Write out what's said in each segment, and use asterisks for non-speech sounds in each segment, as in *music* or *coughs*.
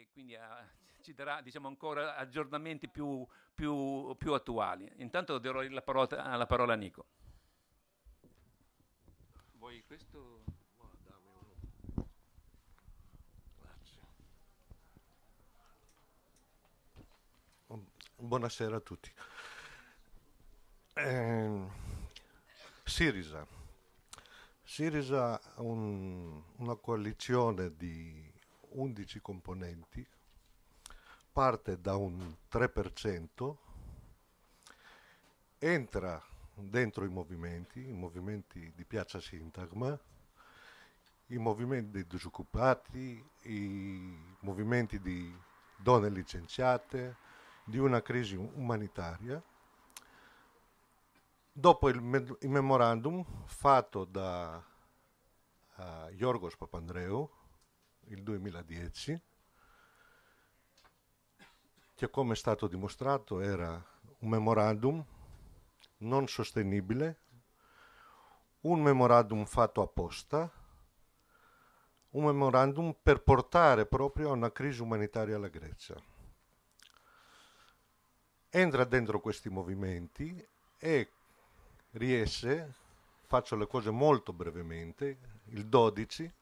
e quindi a, ah, *laughs* ci darà diciamo, ancora aggiornamenti più, più, più, attuali. Intanto darò la parola, la parola a Nico. Vuoi questo? Buonasera a tutti. Eh, Sirisa. Sirisa ha un, una coalizione di 11 componenti, parte da un 3%, entra dentro i movimenti, i movimenti di Piazza Sintagma, i movimenti dei disoccupati, i movimenti di donne licenziate, di una crisi umanitaria. Dopo il, me- il memorandum fatto da uh, Yorgos Papandreou, il 2010, che come è stato dimostrato era un memorandum non sostenibile, un memorandum fatto apposta, un memorandum per portare proprio a una crisi umanitaria alla Grecia. Entra dentro questi movimenti e riesce, faccio le cose molto brevemente, il 12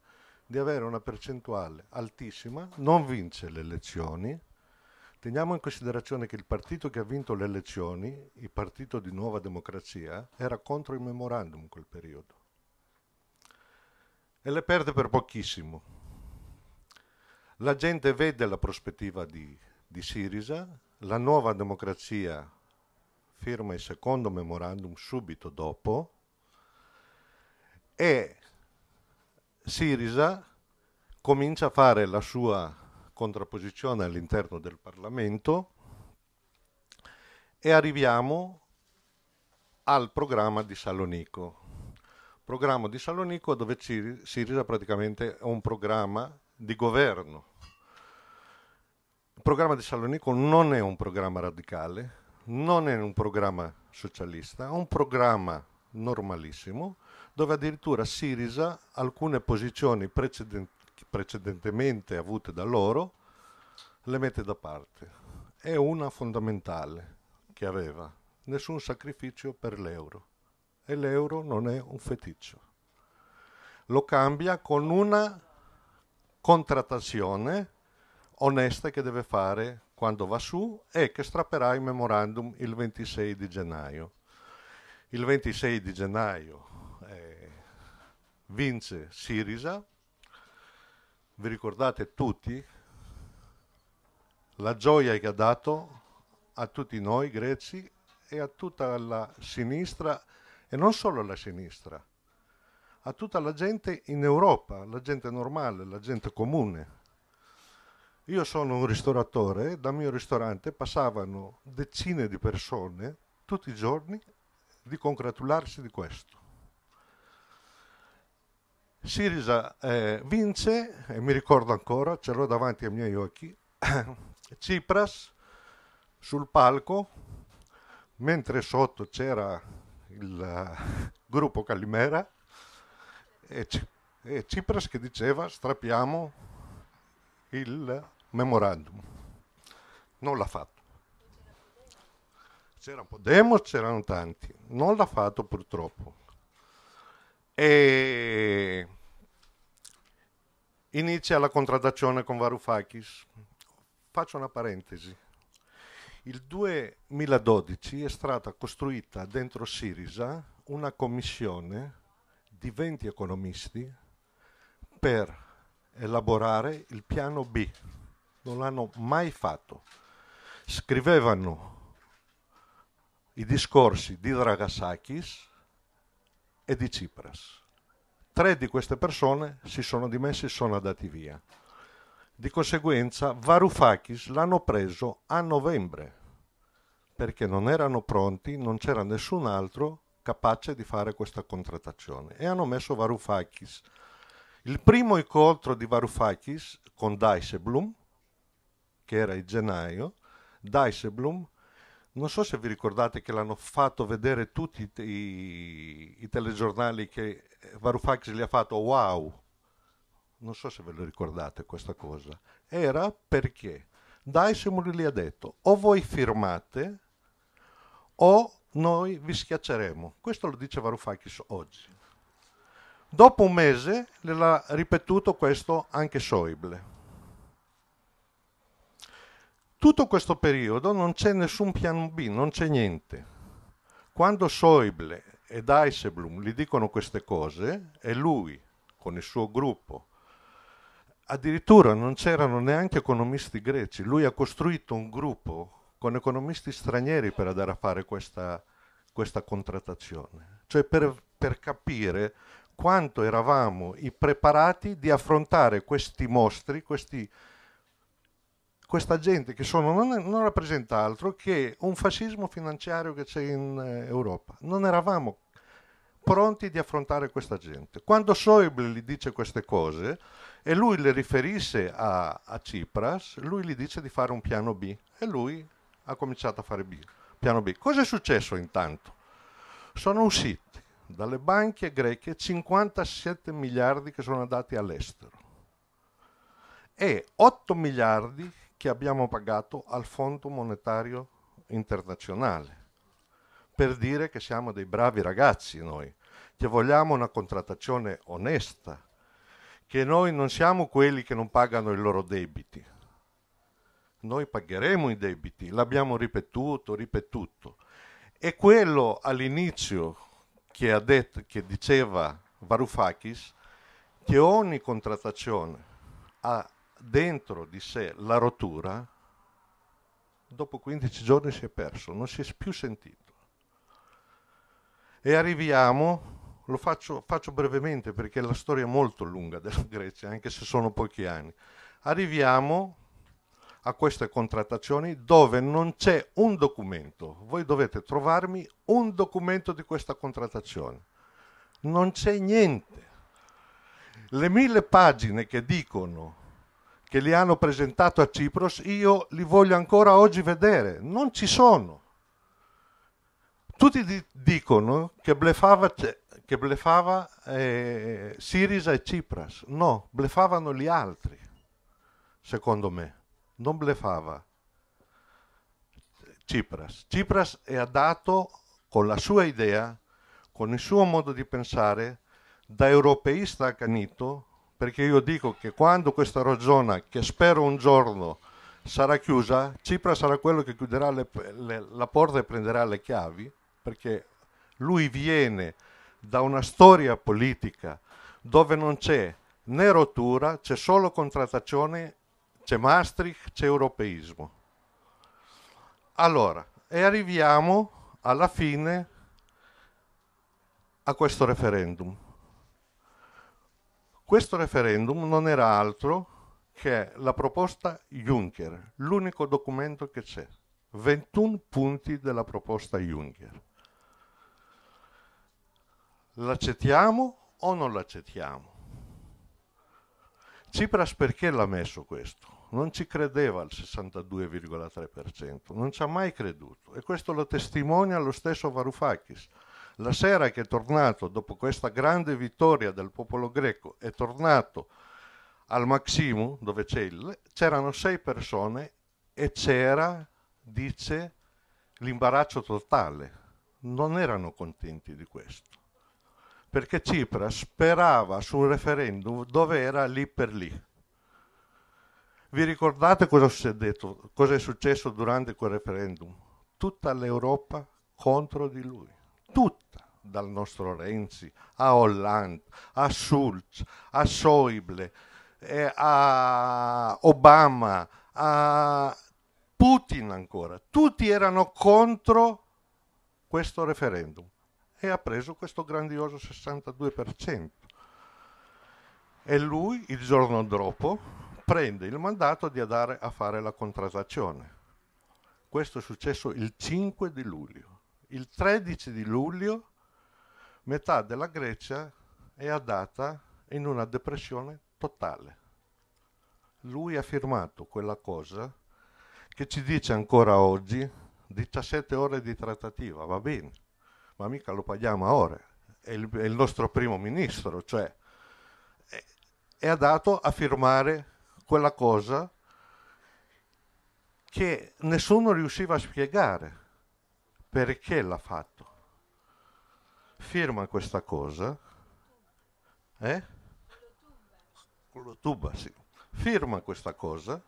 di avere una percentuale altissima, non vince le elezioni. Teniamo in considerazione che il partito che ha vinto le elezioni, il partito di Nuova Democrazia, era contro il memorandum in quel periodo e le perde per pochissimo. La gente vede la prospettiva di, di Sirisa, la Nuova Democrazia firma il secondo memorandum subito dopo e Sirisa comincia a fare la sua contrapposizione all'interno del Parlamento e arriviamo al programma di Salonico. Programma di Salonico dove Sirisa praticamente è un programma di governo. Il programma di Salonico non è un programma radicale, non è un programma socialista, è un programma normalissimo dove addirittura Sirisa alcune posizioni preceden- precedentemente avute da loro le mette da parte. È una fondamentale che aveva, nessun sacrificio per l'euro e l'euro non è un feticcio. Lo cambia con una contrattazione onesta che deve fare quando va su e che strapperà il memorandum il 26 di gennaio. Il 26 di gennaio eh, vince Sirisa, vi ricordate tutti la gioia che ha dato a tutti noi greci e a tutta la sinistra, e non solo alla sinistra, a tutta la gente in Europa, la gente normale, la gente comune. Io sono un ristoratore, dal mio ristorante passavano decine di persone tutti i giorni di congratularsi di questo. Sirisa eh, vince, e mi ricordo ancora, ce l'ho davanti ai miei occhi, *coughs* Tsipras sul palco, mentre sotto c'era il uh, gruppo Calimera, e, C- e Cipras che diceva strappiamo il memorandum. Non l'ha fatto. C'era Podemos, c'erano tanti. Non l'ha fatto purtroppo. E inizia la contraddazione con Varoufakis. Faccio una parentesi. Il 2012 è stata costruita dentro Sirisa una commissione di 20 economisti per elaborare il piano B. Non l'hanno mai fatto. Scrivevano i discorsi di Dragasakis e di Tsipras Tre di queste persone si sono dimessi e sono andati via. Di conseguenza Varoufakis l'hanno preso a novembre, perché non erano pronti, non c'era nessun altro capace di fare questa contrattazione e hanno messo Varoufakis. Il primo incontro di Varoufakis con Dijsselbloem, che era in gennaio, Dijsselbloem, non so se vi ricordate che l'hanno fatto vedere tutti i, i telegiornali che Varoufakis gli ha fatto wow, non so se ve lo ricordate questa cosa, era perché Daisemul gli ha detto o voi firmate o noi vi schiacceremo. Questo lo dice Varoufakis oggi. Dopo un mese l'ha ripetuto questo anche Schäuble. Tutto questo periodo non c'è nessun piano B, non c'è niente. Quando Schäuble ed Iseblum gli dicono queste cose e lui, con il suo gruppo, addirittura non c'erano neanche economisti greci, lui ha costruito un gruppo con economisti stranieri per andare a fare questa, questa contrattazione, cioè per, per capire quanto eravamo i preparati di affrontare questi mostri, questi mostri questa gente che sono, non, non, rappresenta altro che un fascismo finanziario che c'è in eh, Europa. Non eravamo pronti di affrontare questa gente. Quando Schäuble gli dice queste cose e lui le riferisce a, a Tsipras, lui gli dice di fare un piano B e lui ha cominciato a fare B, piano B. Cosa è successo intanto? Sono usciti dalle banche greche 57 miliardi che sono andati all'estero e 8 miliardi che abbiamo pagato al Fondo Monetario Internazionale per dire che siamo dei bravi ragazzi noi, che vogliamo una contrattazione onesta, che noi non siamo quelli che non pagano i loro debiti. Noi pagheremo i debiti, l'abbiamo ripetuto, ripetuto. E quello all'inizio che, ha detto, che diceva Varoufakis, che ogni contrattazione ha dentro di sé la rottura, dopo 15 giorni si è perso, non si è più sentito. E arriviamo, lo faccio, faccio brevemente perché la storia è molto lunga della *laughs* Grecia, anche se sono pochi anni, arriviamo a queste contrattazioni dove non c'è un documento. Voi dovete trovarmi un documento di questa contrattazione. Non c'è niente. Le mille pagine che dicono che li hanno presentato a Cipros, io li voglio ancora oggi vedere. Non ci sono. Tutti di- dicono che blefava, che blefava eh, Sirisa e Cipras. No, blefavano gli altri, secondo me. Non blefava Cipras. Cipras è andato con la sua idea, con il suo modo di pensare, da europeista accanito perché io dico che quando questa ragione, che spero un giorno, sarà chiusa, Cipra sarà quello che chiuderà le, le, la porta e prenderà le chiavi, perché lui viene da una storia politica dove non c'è né rottura, c'è solo contrattazione, c'è Maastricht, c'è europeismo. Allora, e arriviamo alla fine a questo referendum. Questo referendum non era altro che la proposta Juncker, l'unico documento che c'è, 21 punti della proposta Juncker. L'accettiamo o non l'accettiamo? Tsipras perché l'ha messo questo? Non ci credeva al 62,3%, non ci ha mai creduto e questo lo testimonia lo stesso Varoufakis la sera che è tornato, dopo questa grande vittoria del popolo greco, è tornato al Maximum, dove c'è il, c'erano sei persone e c'era, dice, l'imbarazzo totale. Non erano contenti di questo, perché Cipras sperava su un referendum dove era lì per lì. Vi ricordate cosa, si è detto, cosa è successo durante quel referendum? Tutta l'Europa contro di lui tutta dal nostro Renzi a Hollande, a Schulz, a Schäuble, eh, a Obama, a Putin ancora, tutti erano contro questo referendum e ha preso questo grandioso 62%. E lui il giorno dopo prende il mandato di andare a fare la contrattazione. Questo è successo il 5 di luglio il 13 di luglio metà della Grecia è andata in una depressione totale. Lui ha firmato quella cosa che ci dice ancora oggi 17 ore di trattativa, va bene, ma mica lo paghiamo a ore, è il, è il nostro primo ministro, cioè è, è andato a firmare quella cosa che nessuno riusciva a spiegare perché l'ha fatto. Firma questa cosa, eh? Lo tuba, sì. Firma questa cosa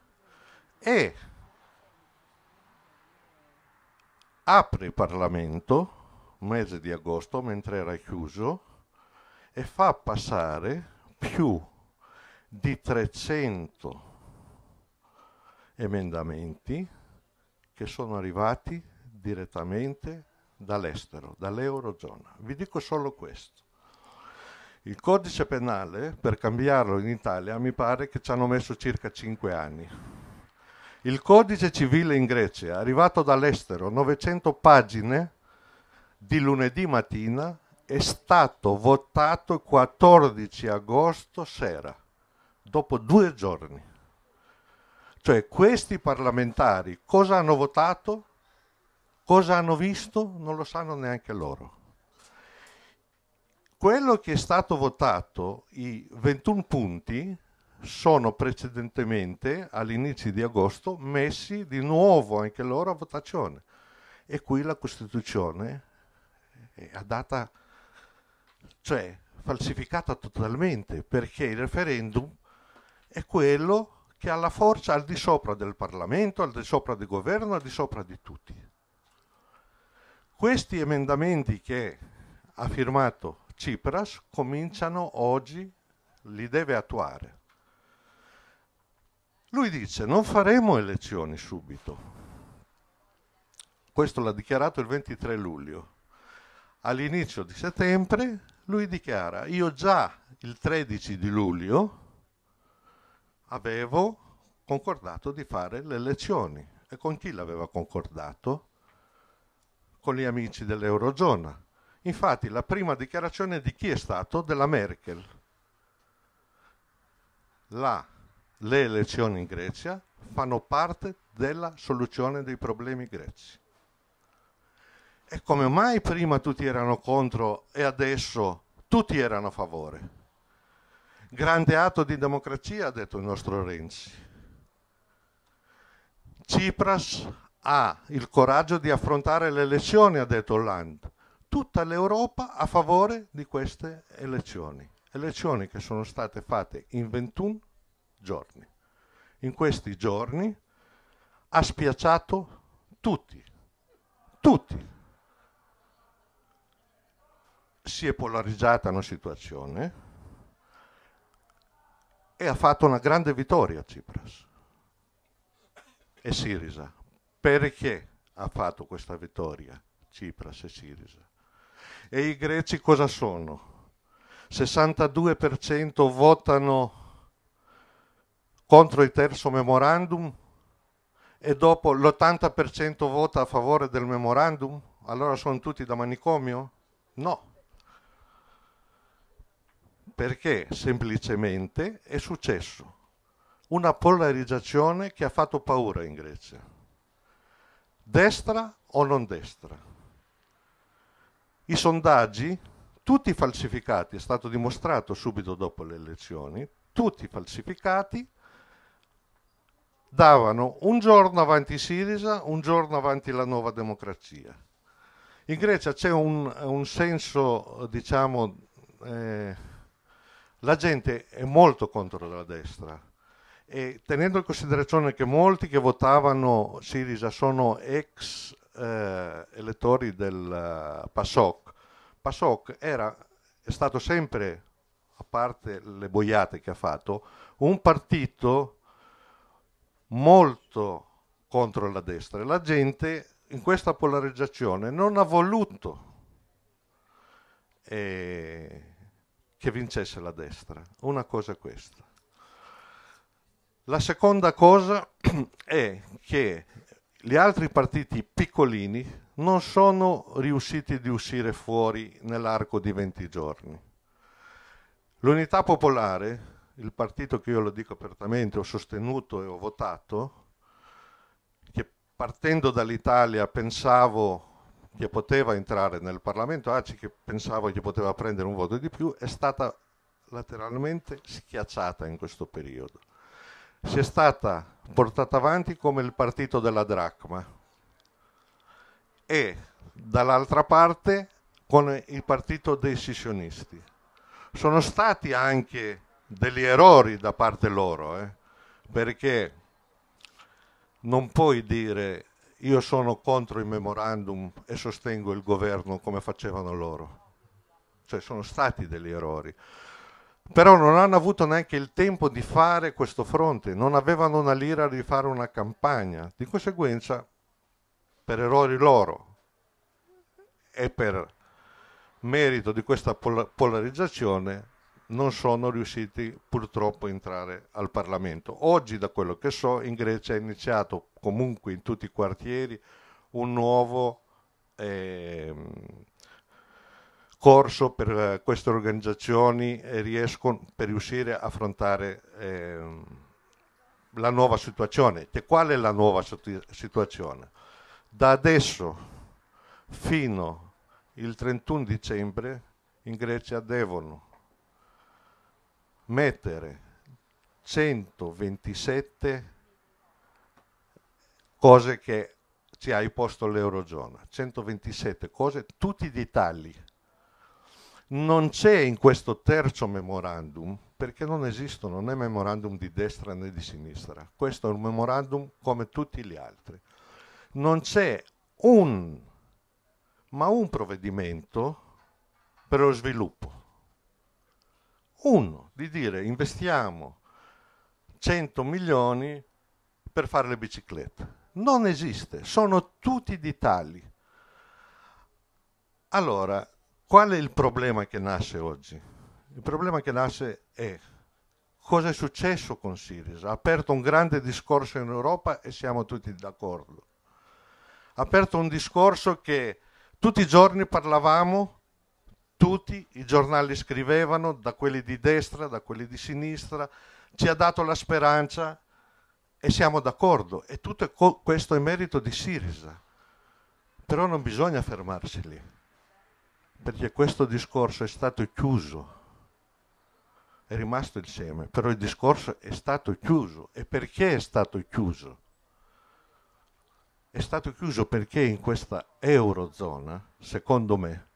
e apre il Parlamento, mese di agosto, mentre era chiuso, e fa passare più di 300 emendamenti che sono arrivati direttamente dall'estero, dall'Eurozona. Vi dico solo questo. Il codice penale, per cambiarlo in Italia, mi pare che ci hanno messo circa 5 anni. Il codice civile in Grecia, arrivato dall'estero, 900 pagine, di lunedì mattina, è stato votato il 14 agosto sera, dopo due giorni. Cioè questi parlamentari cosa hanno votato? Cosa hanno visto? Non lo sanno neanche loro. Quello che è stato votato, i 21 punti, sono precedentemente, all'inizio di agosto, messi di nuovo anche loro a votazione. E qui la Costituzione è data, cioè falsificata totalmente, perché il referendum è quello che ha la forza al di sopra del Parlamento, al di sopra del governo, al di sopra di tutti. Questi emendamenti che ha firmato Tsipras cominciano oggi, li deve attuare. Lui dice non faremo elezioni subito. Questo l'ha dichiarato il 23 luglio. All'inizio di settembre lui dichiara io già il 13 di luglio avevo concordato di fare le elezioni. E con chi l'aveva concordato? con gli amici dell'Eurozona. Infatti la prima dichiarazione di chi è stato? Della Merkel. La, le elezioni in Grecia fanno parte della soluzione dei problemi greci. E come mai prima tutti erano contro e adesso tutti erano a favore? Grande atto di democrazia, ha detto il nostro Renzi. Tsipras ha il coraggio di affrontare le elezioni, ha detto Hollande. Tutta l'Europa a favore di queste elezioni. Elezioni che sono state fatte in 21 giorni. In questi giorni ha spiacciato tutti. Tutti. Si è polarizzata una situazione e ha fatto una grande vittoria Tsipras e Sirisa perché ha fatto questa vittoria Cipras e Sirisa? E i greci cosa sono? 62% votano contro il terzo memorandum e dopo l'80% vota a favore del memorandum? Allora sono tutti da manicomio? No. Perché semplicemente è successo una polarizzazione che ha fatto paura in Grecia destra o non destra. I sondaggi, tutti falsificati, è stato dimostrato subito dopo le elezioni, tutti falsificati, davano un giorno avanti Sirisa, un giorno avanti la nuova democrazia. In Grecia c'è un, un senso, diciamo, eh, la gente è molto contro la destra, e tenendo in considerazione che molti che votavano Sirisa sono ex eh, elettori del eh, PASOK, PASOK era, è stato sempre, a parte le boiate che ha fatto, un partito molto contro la destra. La gente in questa polarizzazione non ha voluto eh, che vincesse la destra. Una cosa è questa. La seconda cosa *clears throat* è che gli altri partiti piccolini non sono riusciti di uscire fuori nell'arco di 20 giorni. L'unità popolare, il partito che io lo dico apertamente, ho sostenuto e ho votato, che partendo dall'Italia pensavo che poteva entrare nel Parlamento, anzi che pensavo che poteva prendere un voto di più, è stata lateralmente schiacciata in questo periodo si è stata portata avanti come il partito della dracma e dall'altra parte con il partito dei sessionisti. Sono stati anche degli errori da parte loro, eh, perché non puoi dire io sono contro il memorandum e sostengo il governo come facevano loro. Cioè sono stati degli errori però non hanno avuto neanche il tempo di fare questo fronte, non avevano una lira di fare una campagna, di conseguenza per errori loro e per merito di questa polarizzazione non sono riusciti purtroppo a entrare al Parlamento. Oggi, da quello che so, in Grecia è iniziato comunque in tutti i quartieri un nuovo... Eh, corso per eh, queste organizzazioni riescono per riuscire a affrontare eh, la nuova situazione. E qual è la nuova situazione? Da adesso fino al 31 dicembre in Grecia devono mettere 127 cose che ci hai posto l'Eurozona, 127 cose, tutti i dettagli non c'è in questo terzo memorandum, perché non esistono né memorandum di destra né di sinistra, questo è un memorandum come tutti gli altri, non c'è un, ma un provvedimento per lo sviluppo. Uno, di dire investiamo 100 milioni per fare le biciclette. Non esiste, sono tutti di tali. Allora, Qual è il problema che nasce oggi? Il problema che nasce è cosa è successo con Sirisa. Ha aperto un grande discorso in Europa e siamo tutti d'accordo. Ha aperto un discorso che tutti i giorni parlavamo, tutti i giornali scrivevano, da quelli di destra, da quelli di sinistra, ci ha dato la speranza e siamo d'accordo. E tutto questo è merito di Sirisa. Però non bisogna fermarsi lì perché questo discorso è stato chiuso, è rimasto il seme, però il discorso è stato chiuso. E perché è stato chiuso? È stato chiuso perché in questa eurozona, secondo me,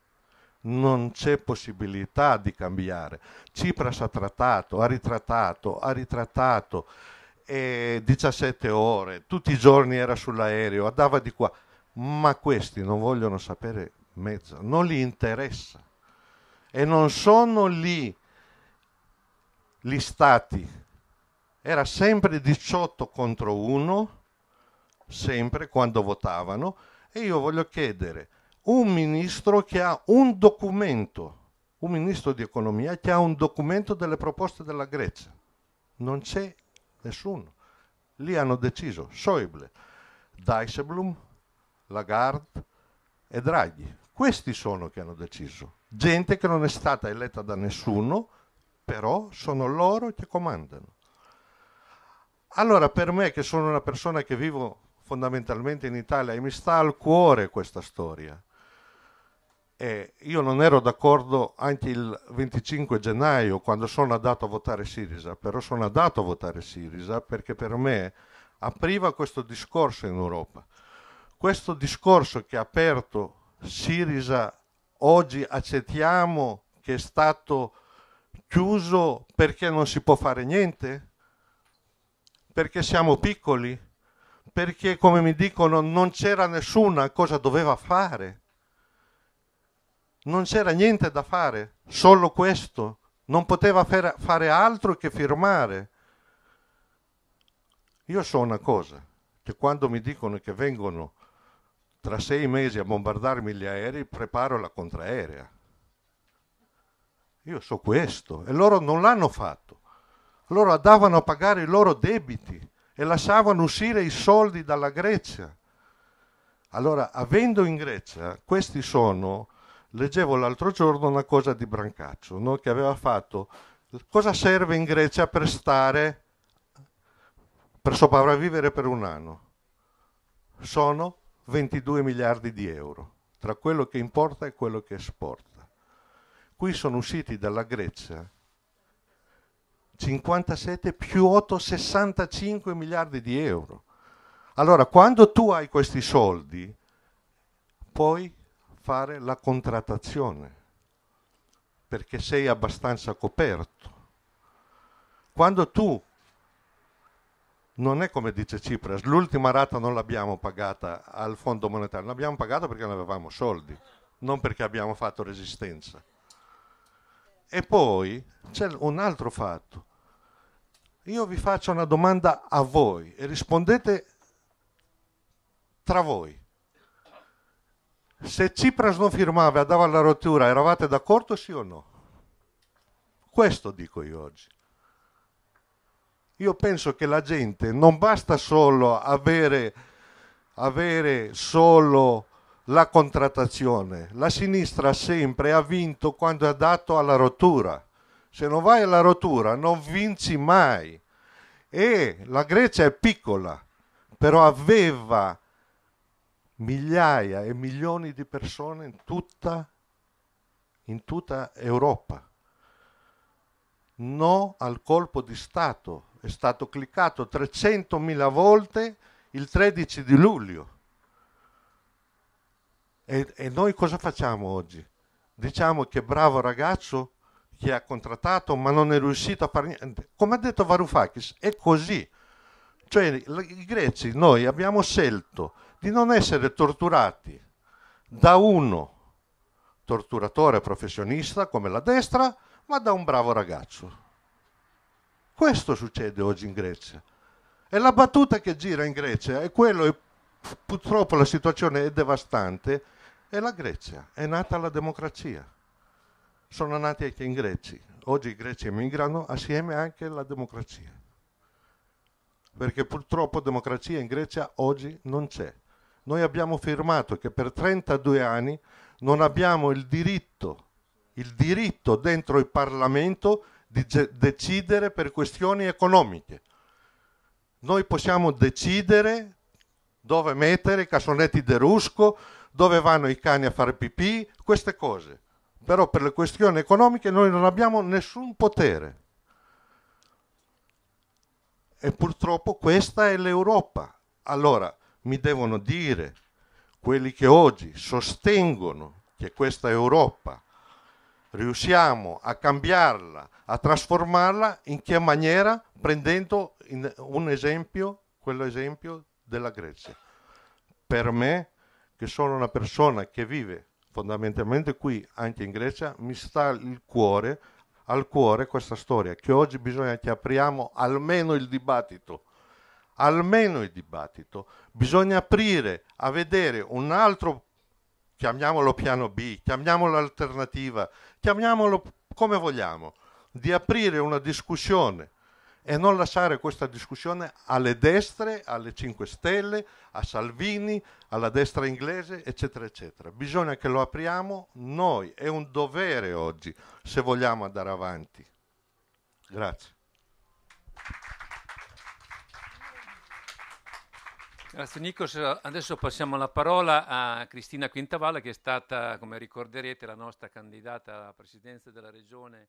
non c'è possibilità di cambiare. Cipras ha trattato, ha ritrattato, ha ritrattato, e 17 ore, tutti i giorni era sull'aereo, andava di qua, ma questi non vogliono sapere mezzo, non gli interessa. E non sono lì gli stati, era sempre 18 contro 1, sempre quando votavano, e io voglio chiedere un ministro che ha un documento, un ministro di economia che ha un documento delle proposte della Grecia. Non c'è nessuno. Lì hanno deciso Schäuble, Dijsselbloem, Lagarde e Draghi. Questi sono che hanno deciso. Gente che non è stata eletta da nessuno, però sono loro che comandano. Allora, per me, che sono una persona che vivo fondamentalmente in Italia e mi sta al cuore questa storia, e io non ero d'accordo anche il 25 gennaio quando sono andato a votare Sirisa, però sono andato a votare Sirisa perché per me apriva questo discorso in Europa. Questo discorso che ha aperto Sirisa oggi accettiamo che è stato chiuso perché non si può fare niente? Perché siamo piccoli? Perché, come mi dicono, non c'era nessuna cosa doveva fare? Non c'era niente da fare, solo questo. Non poteva fare altro che firmare. Io so una cosa, che quando mi dicono che vengono tra sei mesi a bombardarmi gli aerei, preparo la contraerea. Io so questo e loro non l'hanno fatto. Loro andavano a pagare i loro debiti e lasciavano uscire i soldi dalla Grecia. Allora, avendo in Grecia, questi sono, leggevo l'altro giorno una cosa di Brancaccio, no? che aveva fatto, cosa serve in Grecia per stare, per sopravvivere per un anno? Sono 22 miliardi di euro, tra quello che importa e quello che esporta. Qui sono usciti dalla Grecia 57 più 8, 65 miliardi di euro. Allora, quando tu hai questi soldi, puoi fare la contrattazione, perché sei abbastanza coperto. Quando tu non è come dice Cipras, l'ultima rata non l'abbiamo pagata al Fondo Monetario, l'abbiamo pagata perché non avevamo soldi, non perché abbiamo fatto resistenza. E poi c'è un altro fatto. Io vi faccio una domanda a voi e rispondete tra voi. Se Cipras non firmava e dava la rottura, eravate d'accordo sì o no? Questo dico io oggi. Io penso che la gente non basta solo avere, avere solo la contrattazione. La sinistra sempre ha vinto quando ha dato alla rottura. Se non vai alla rottura non vinci mai. E la Grecia è piccola, però aveva migliaia e milioni di persone in tutta, in tutta Europa. No al colpo di Stato è stato cliccato 300.000 volte il 13 di luglio. E, e noi cosa facciamo oggi? Diciamo che bravo ragazzo che ha contrattato ma non è riuscito a fare niente. Come ha detto Varoufakis, è così. Cioè i greci, noi abbiamo scelto di non essere torturati da uno torturatore professionista come la destra, ma da un bravo ragazzo. Questo succede oggi in Grecia. E la battuta che gira in Grecia è quello, e purtroppo la situazione è devastante, è la Grecia, è nata la democrazia. Sono nati anche i greci. Oggi i greci emigrano assieme anche alla democrazia. Perché purtroppo democrazia in Grecia oggi non c'è. Noi abbiamo firmato che per 32 anni non abbiamo il diritto, il diritto dentro il Parlamento di decidere per questioni economiche. Noi possiamo decidere dove mettere i cassonetti di rusco, dove vanno i cani a fare pipì, queste cose. Però per le questioni economiche noi non abbiamo nessun potere. E purtroppo questa è l'Europa. Allora, mi devono dire quelli che oggi sostengono che questa Europa riusciamo a cambiarla, a trasformarla in che maniera? Prendendo un esempio, quello esempio della Grecia. Per me, che sono una persona che vive fondamentalmente qui, anche in Grecia, mi sta il cuore, al cuore questa storia, che oggi bisogna che apriamo almeno il dibattito almeno il dibattito, bisogna aprire a vedere un altro, chiamiamolo piano B, chiamiamolo alternativa, chiamiamolo come vogliamo, di aprire una discussione e non lasciare questa discussione alle destre, alle 5 Stelle, a Salvini, alla destra inglese, eccetera, eccetera. Bisogna che lo apriamo noi, è un dovere oggi se vogliamo andare avanti. Grazie. Grazie Nikos. Adesso passiamo la parola a Cristina Quintavalla che è stata, come ricorderete, la nostra candidata alla presidenza della regione